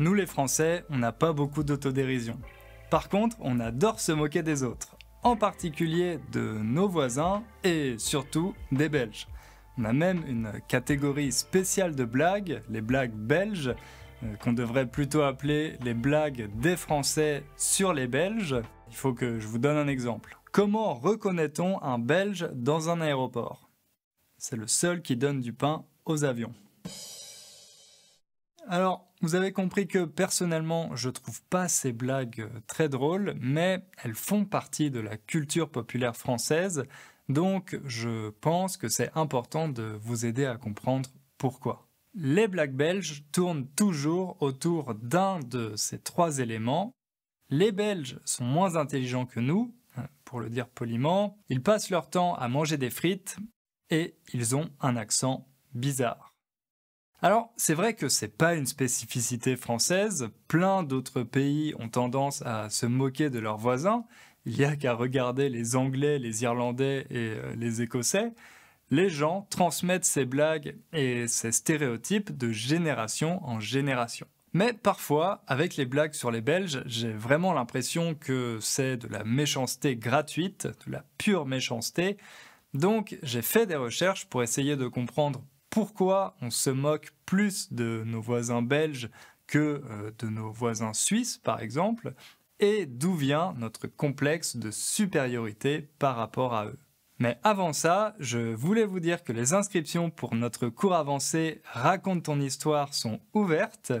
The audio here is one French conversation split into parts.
Nous les Français, on n'a pas beaucoup d'autodérision. Par contre, on adore se moquer des autres, en particulier de nos voisins et surtout des Belges. On a même une catégorie spéciale de blagues, les blagues belges, euh, qu'on devrait plutôt appeler les blagues des Français sur les Belges. Il faut que je vous donne un exemple. Comment reconnaît-on un Belge dans un aéroport C'est le seul qui donne du pain aux avions. Alors, vous avez compris que personnellement, je ne trouve pas ces blagues euh, très drôles, mais elles font partie de la culture populaire française, donc je pense que c'est important de vous aider à comprendre pourquoi. Les blagues belges tournent toujours autour d'un de ces trois éléments. Les Belges sont moins intelligents que nous, hein, pour le dire poliment, ils passent leur temps à manger des frites et ils ont un accent bizarre. Alors, c'est vrai que c'est pas une spécificité française. Plein d'autres pays ont tendance à se moquer de leurs voisins. Il y a qu'à regarder les Anglais, les Irlandais et euh, les Écossais. Les gens transmettent ces blagues et ces stéréotypes de génération en génération. Mais parfois, avec les blagues sur les Belges, j'ai vraiment l'impression que c'est de la méchanceté gratuite, de la pure méchanceté. Donc, j'ai fait des recherches pour essayer de comprendre pourquoi on se moque plus de nos voisins belges que euh, de nos voisins suisses, par exemple, et d'où vient notre complexe de supériorité par rapport à eux. Mais avant ça, je voulais vous dire que les inscriptions pour notre cours avancé Raconte ton histoire sont ouvertes.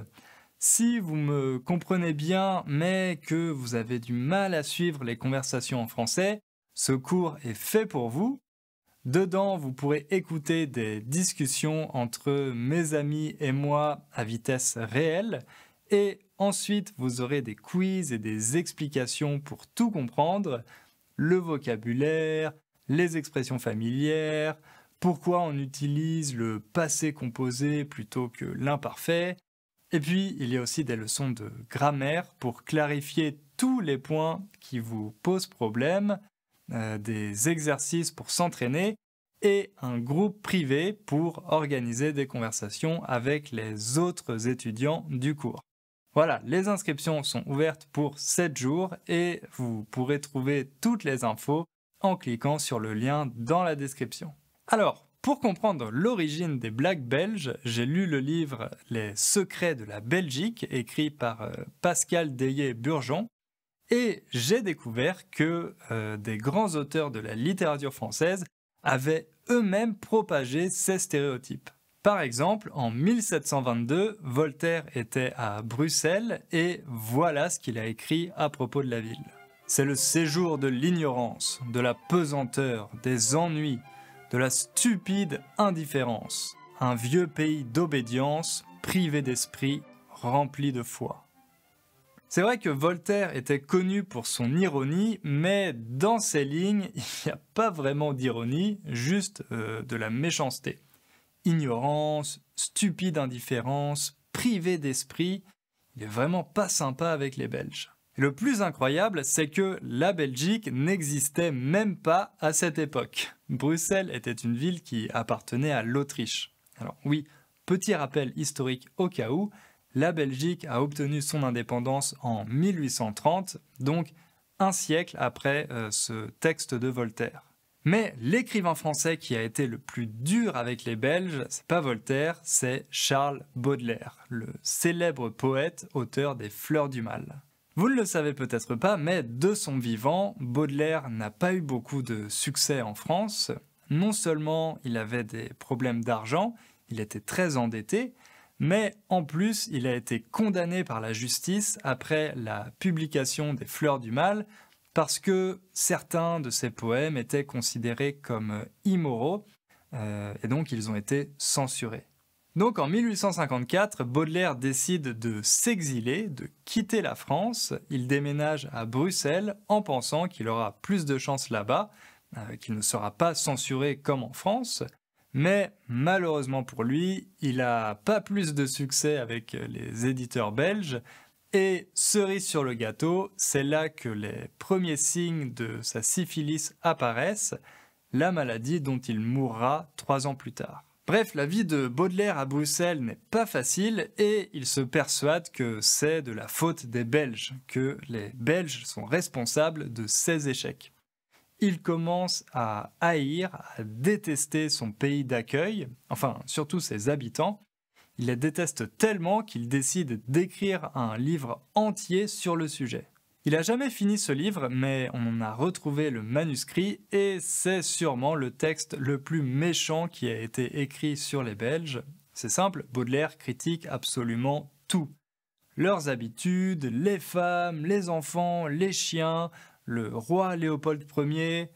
Si vous me comprenez bien, mais que vous avez du mal à suivre les conversations en français, ce cours est fait pour vous. Dedans, vous pourrez écouter des discussions entre mes amis et moi à vitesse réelle. Et ensuite, vous aurez des quiz et des explications pour tout comprendre. Le vocabulaire, les expressions familières, pourquoi on utilise le passé composé plutôt que l'imparfait. Et puis, il y a aussi des leçons de grammaire pour clarifier tous les points qui vous posent problème. Euh, des exercices pour s'entraîner et un groupe privé pour organiser des conversations avec les autres étudiants du cours. Voilà, les inscriptions sont ouvertes pour 7 jours et vous pourrez trouver toutes les infos en cliquant sur le lien dans la description. Alors, pour comprendre l'origine des blagues belges, j'ai lu le livre Les secrets de la Belgique écrit par euh, Pascal deyé burgeon et j'ai découvert que euh, des grands auteurs de la littérature française avaient eux-mêmes propagé ces stéréotypes. Par exemple, en 1722, Voltaire était à Bruxelles et voilà ce qu'il a écrit à propos de la ville. C'est le séjour de l'ignorance, de la pesanteur, des ennuis, de la stupide indifférence. Un vieux pays d'obédience, privé d'esprit, rempli de foi. C'est vrai que Voltaire était connu pour son ironie, mais dans ses lignes, il n'y a pas vraiment d'ironie, juste euh, de la méchanceté. Ignorance, stupide indifférence, privé d'esprit, il n'est vraiment pas sympa avec les Belges. Le plus incroyable, c'est que la Belgique n'existait même pas à cette époque. Bruxelles était une ville qui appartenait à l'Autriche. Alors oui, petit rappel historique au cas où, la Belgique a obtenu son indépendance en 1830, donc un siècle après euh, ce texte de Voltaire. Mais l'écrivain français qui a été le plus dur avec les Belges, c'est pas Voltaire, c'est Charles Baudelaire, le célèbre poète auteur des Fleurs du Mal. Vous ne le savez peut-être pas, mais de son vivant, Baudelaire n'a pas eu beaucoup de succès en France. Non seulement il avait des problèmes d'argent, il était très endetté, mais en plus, il a été condamné par la justice après la publication des Fleurs du Mal parce que certains de ses poèmes étaient considérés comme euh, immoraux euh, et donc ils ont été censurés. Donc en 1854, Baudelaire décide de s'exiler, de quitter la France. Il déménage à Bruxelles en pensant qu'il aura plus de chance là-bas, euh, qu'il ne sera pas censuré comme en France. Mais malheureusement pour lui, il n'a pas plus de succès avec les éditeurs belges. Et cerise sur le gâteau, c'est là que les premiers signes de sa syphilis apparaissent, la maladie dont il mourra trois ans plus tard. Bref, la vie de Baudelaire à Bruxelles n'est pas facile et il se persuade que c'est de la faute des Belges, que les Belges sont responsables de ses échecs il commence à haïr, à détester son pays d'accueil, enfin surtout ses habitants. Il les déteste tellement qu'il décide d'écrire un livre entier sur le sujet. Il n'a jamais fini ce livre, mais on en a retrouvé le manuscrit et c'est sûrement le texte le plus méchant qui a été écrit sur les Belges. C'est simple, Baudelaire critique absolument tout. Leurs habitudes, les femmes, les enfants, les chiens, le roi Léopold Ier,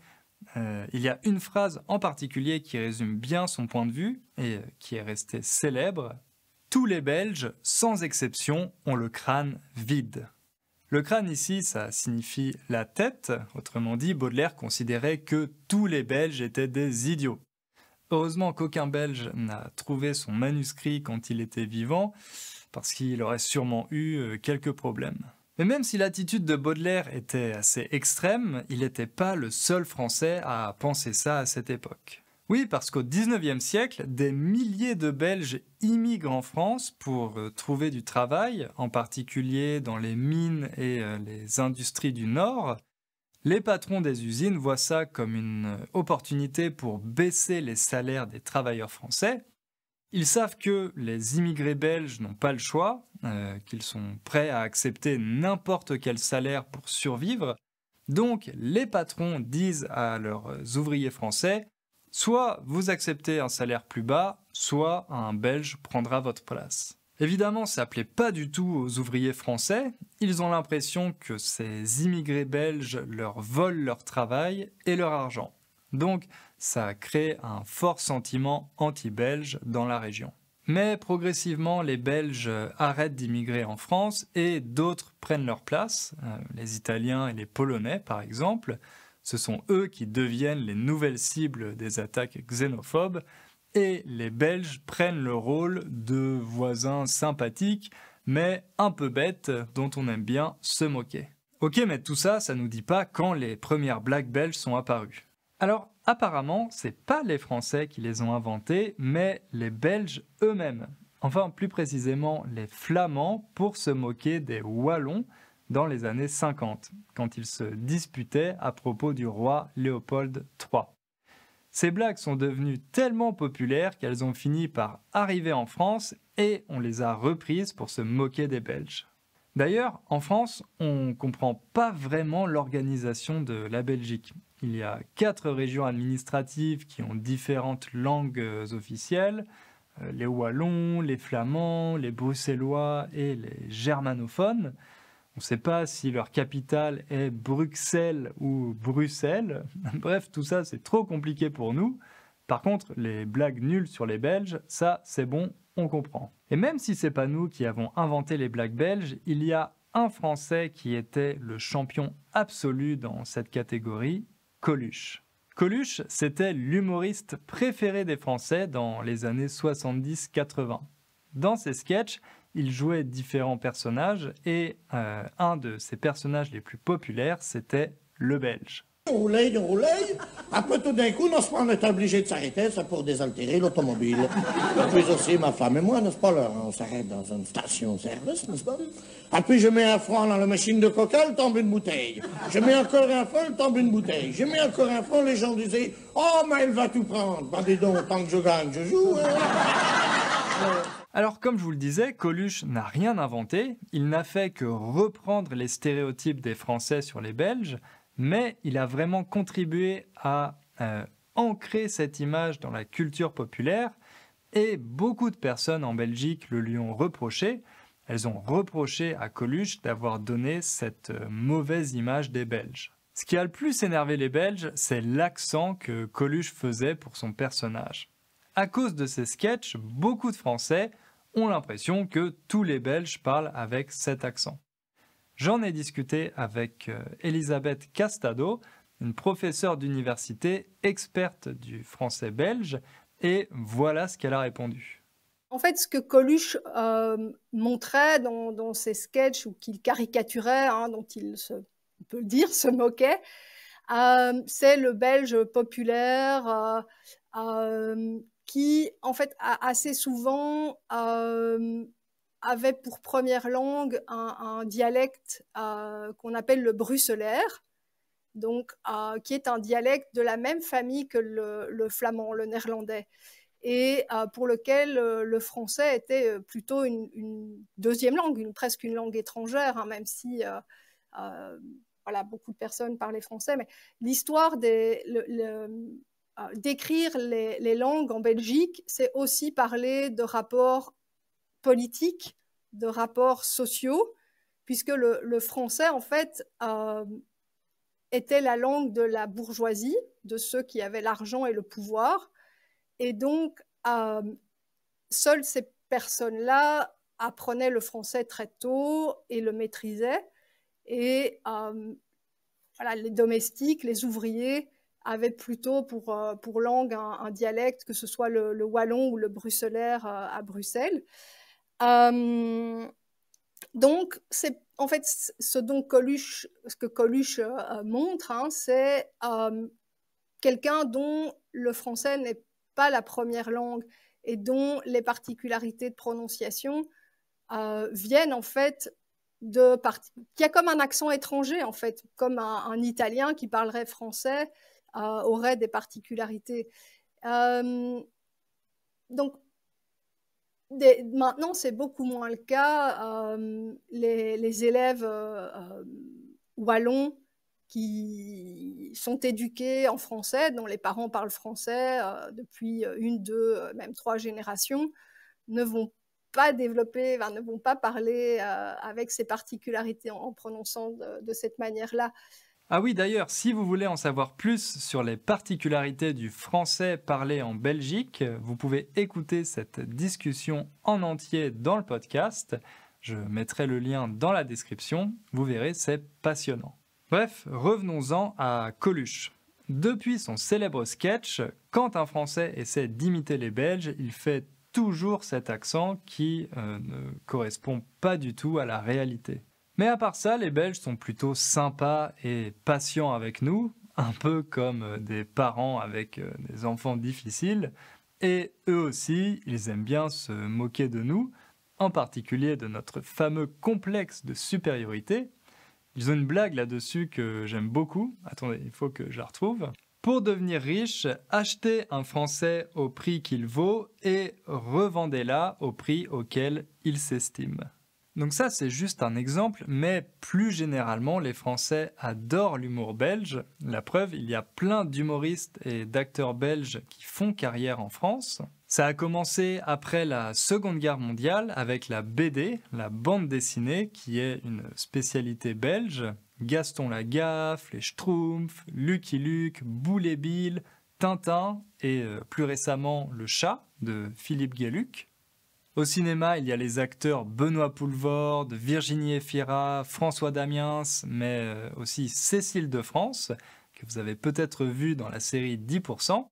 euh, il y a une phrase en particulier qui résume bien son point de vue et euh, qui est restée célèbre. Tous les Belges, sans exception, ont le crâne vide. Le crâne ici, ça signifie la tête. Autrement dit, Baudelaire considérait que tous les Belges étaient des idiots. Heureusement qu'aucun Belge n'a trouvé son manuscrit quand il était vivant, parce qu'il aurait sûrement eu euh, quelques problèmes. Mais même si l'attitude de Baudelaire était assez extrême, il n'était pas le seul Français à penser ça à cette époque. Oui, parce qu'au XIXe siècle, des milliers de Belges immigrent en France pour euh, trouver du travail, en particulier dans les mines et euh, les industries du Nord. Les patrons des usines voient ça comme une euh, opportunité pour baisser les salaires des travailleurs français, ils savent que les immigrés belges n'ont pas le choix, euh, qu'ils sont prêts à accepter n'importe quel salaire pour survivre. Donc les patrons disent à leurs ouvriers français, soit vous acceptez un salaire plus bas, soit un Belge prendra votre place. Évidemment, ça plaît pas du tout aux ouvriers français. Ils ont l'impression que ces immigrés belges leur volent leur travail et leur argent. Donc, ça crée un fort sentiment anti-belge dans la région. Mais progressivement, les Belges arrêtent d'immigrer en France et d'autres prennent leur place, euh, les Italiens et les Polonais par exemple. Ce sont eux qui deviennent les nouvelles cibles des attaques xénophobes et les Belges prennent le rôle de voisins sympathiques mais un peu bêtes dont on aime bien se moquer. Ok, mais tout ça, ça nous dit pas quand les premières blagues belges sont apparues. Alors, Apparemment, n'est pas les Français qui les ont inventés, mais les Belges eux-mêmes. Enfin, plus précisément, les Flamands pour se moquer des Wallons dans les années 50, quand ils se disputaient à propos du roi Léopold III. Ces blagues sont devenues tellement populaires qu'elles ont fini par arriver en France et on les a reprises pour se moquer des Belges. D'ailleurs, en France, on ne comprend pas vraiment l'organisation de la Belgique. Il y a quatre régions administratives qui ont différentes langues euh, officielles, euh, les Wallons, les Flamands, les Bruxellois et les germanophones. On ne sait pas si leur capitale est Bruxelles ou Bruxelles. Bref, tout ça, c'est trop compliqué pour nous. Par contre, les blagues nulles sur les Belges, ça, c'est bon, on comprend. Et même si c'est pas nous qui avons inventé les blagues belges, il y a un Français qui était le champion absolu dans cette catégorie, Coluche. Coluche, c'était l'humoriste préféré des Français dans les années 70-80. Dans ses sketchs, il jouait différents personnages et euh, un de ses personnages les plus populaires, c'était le Belge. Après, tout d'un coup, on est obligé de s'arrêter, ça pour désaltérer l'automobile. Puis aussi, ma femme et moi, n'est-ce pas, on s'arrête dans une station-service, n'est-ce pas Et ah, puis, je mets un franc dans la machine de coca, il tombe une bouteille. Je mets encore un franc, il tombe une bouteille. Je mets encore un franc, les gens disaient « Oh, mais elle va tout prendre !» Bah, dis donc, tant que je gagne, je joue, hein. alors comme je vous le disais, Coluche n'a rien inventé, il n'a fait que reprendre les stéréotypes des Français sur les Belges, mais il a vraiment contribué à euh, ancrer cette image dans la culture populaire et beaucoup de personnes en Belgique le lui ont reproché. Elles ont reproché à Coluche d'avoir donné cette euh, mauvaise image des Belges. Ce qui a le plus énervé les Belges, c'est l'accent que Coluche faisait pour son personnage. À cause de ces sketchs, beaucoup de Français ont l'impression que tous les Belges parlent avec cet accent. J'en ai discuté avec euh, Elisabeth Castado, une professeure d'université experte du français belge, et voilà ce qu'elle a répondu. En fait, ce que Coluche euh, montrait dans, ses sketchs ou qu'il caricaturait, hein, dont il peut le dire, se moquait, euh, c'est le Belge populaire qui, en fait, a assez souvent avait pour première langue un, dialecte euh, qu'on appelle le bruxellaire, donc euh, qui est un dialecte de la même famille que le, flamand, le néerlandais, et euh, pour lequel le français était plutôt une, deuxième langue, une, presque une langue étrangère, hein, même si voilà, beaucoup de personnes parlaient français. Mais l'histoire des d'écrire les, les langues en Belgique, c'est aussi parler de rapports politique de rapports sociaux, puisque le, français, en fait, était la langue de la bourgeoisie, de ceux qui avaient l'argent et le pouvoir. Et donc, euh, seules ces personnes-là apprenaient le français très tôt et le maîtrisaient. Et euh, voilà, les domestiques, les ouvriers avaient plutôt pour, euh, pour langue un, dialecte, que ce soit le, wallon ou le bruxellaire à Bruxelles. Euh, donc, c'est en fait ce dont Coluche, ce que Coluche euh, montre, hein, c'est euh, quelqu'un dont le français n'est pas la première langue et dont les particularités de prononciation viennent en fait de qui a comme un accent étranger en fait, comme un, un Italien qui parlerait français aurait des particularités. donc maintenant, c'est beaucoup moins le cas. Euh, les, élèves euh, euh, wallons qui sont éduqués en français, dont les parents parlent français euh, depuis une, deux, même trois générations, ne vont pas développer, ne vont pas parler avec ces particularités en, prononçant de cette manière-là. Ah oui, d'ailleurs, si vous voulez en savoir plus sur les particularités du français parlé en Belgique, vous pouvez écouter cette discussion en entier dans le podcast. Je mettrai le lien dans la description. Vous verrez, c'est passionnant. Bref, revenons-en à Coluche. Depuis son célèbre sketch, quand un Français essaie d'imiter les Belges, il fait toujours cet accent qui euh, ne correspond pas du tout à la réalité. Mais à part ça, les Belges sont plutôt sympas et patients avec nous, un peu comme euh, des parents avec euh, des enfants difficiles. Et eux aussi, ils aiment bien se moquer de nous, en particulier de notre fameux complexe de supériorité. Ils ont une blague là-dessus que j'aime beaucoup. Attendez, il faut que je la retrouve. Pour devenir riche, achetez un Français au prix qu'il vaut et revendez-la au prix auquel il s'estime. Donc ça, c'est juste un exemple, mais plus généralement, les Français adorent l'humour belge. La preuve, il y a plein d'humoristes et d'acteurs belges qui font carrière en France. Ça a commencé après la Seconde Guerre mondiale avec la BD, la bande dessinée, qui est une spécialité belge. Gaston Lagaffe, les Schtroumpfs, Lucky Luke, Boulet Bill, Tintin et euh, plus récemment Le Chat de Philippe Gueluc. Au cinéma, il y a les acteurs Benoît Poulvorde, Virginie Efira, François Damiens, mais euh, aussi Cécile de France, que vous avez peut-être vu dans la série 10%.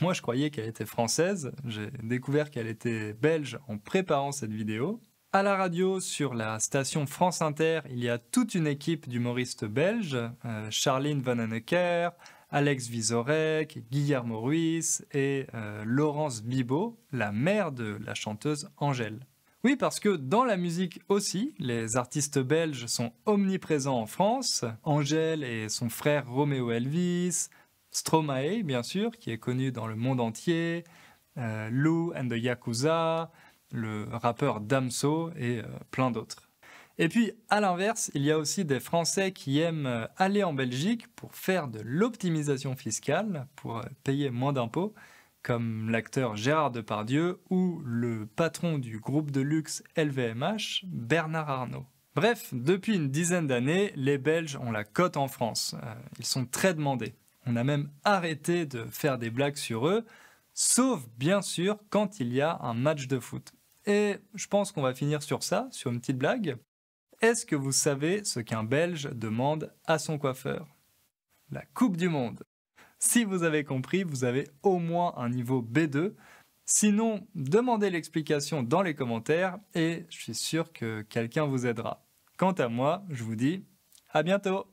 Moi, je croyais qu'elle était française. J'ai découvert qu'elle était belge en préparant cette vidéo. À la radio, sur la station France Inter, il y a toute une équipe d'humoristes belges. Euh, Charline Van Hanecker, Alex Vizorek, Guillermo Ruiz et euh, Laurence Bibot, la mère de la chanteuse Angèle. Oui, parce que dans la musique aussi, les artistes belges sont omniprésents en France. Angèle et son frère Roméo Elvis, Stromae, bien sûr, qui est connu dans le monde entier, euh, Lou and the Yakuza, le rappeur Damso et euh, plein d'autres. Et puis, à l'inverse, il y a aussi des Français qui aiment euh, aller en Belgique pour faire de l'optimisation fiscale, pour euh, payer moins d'impôts, comme l'acteur Gérard Depardieu ou le patron du groupe de luxe LVMH, Bernard Arnault. Bref, depuis une dizaine d'années, les Belges ont la cote en France. Euh, ils sont très demandés. On a même arrêté de faire des blagues sur eux, sauf bien sûr quand il y a un match de foot. Et je pense qu'on va finir sur ça, sur une petite blague. Est-ce que vous savez ce qu'un Belge demande à son coiffeur La Coupe du Monde. Si vous avez compris, vous avez au moins un niveau B2. Sinon, demandez l'explication dans les commentaires et je suis sûr que quelqu'un vous aidera. Quant à moi, je vous dis à bientôt